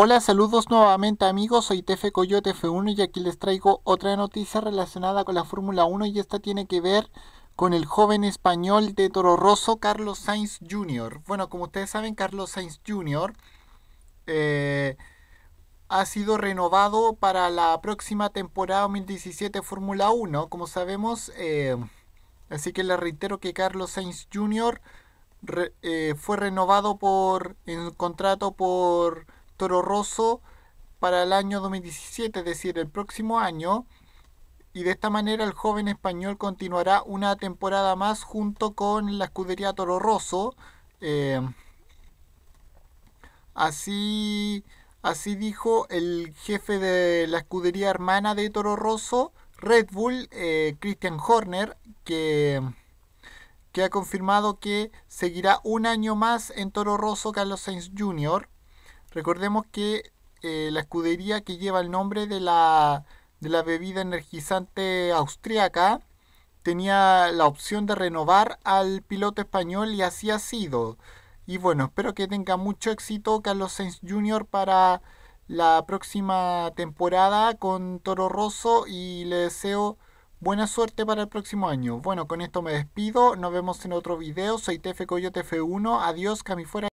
Hola, saludos nuevamente amigos, soy Tefe Coyote F1 y aquí les traigo otra noticia relacionada con la Fórmula 1 y esta tiene que ver con el joven español de Toro Rosso, Carlos Sainz Jr. Bueno, como ustedes saben, Carlos Sainz Jr. Eh, ha sido renovado para la próxima temporada 2017 Fórmula 1, como sabemos. Eh, así que les reitero que Carlos Sainz Jr. Eh, fue renovado por en contrato por Toro Rosso para el año 2017, es decir, el próximo año. Y de esta manera el joven español continuará una temporada más junto con la escudería Toro Rosso. Eh, así, así dijo el jefe de la escudería hermana de Toro Rosso, Red Bull, eh, Christian Horner, que, que ha confirmado que seguirá un año más en Toro Rosso Carlos Sainz Jr. Recordemos que eh, la escudería que lleva el nombre de la, de la bebida energizante austriaca tenía la opción de renovar al piloto español y así ha sido. Y bueno, espero que tenga mucho éxito Carlos Sainz Jr. para la próxima temporada con Toro Rosso y le deseo buena suerte para el próximo año. Bueno, con esto me despido. Nos vemos en otro video. Soy Tefe Coyote F1. Adiós, cami fuera.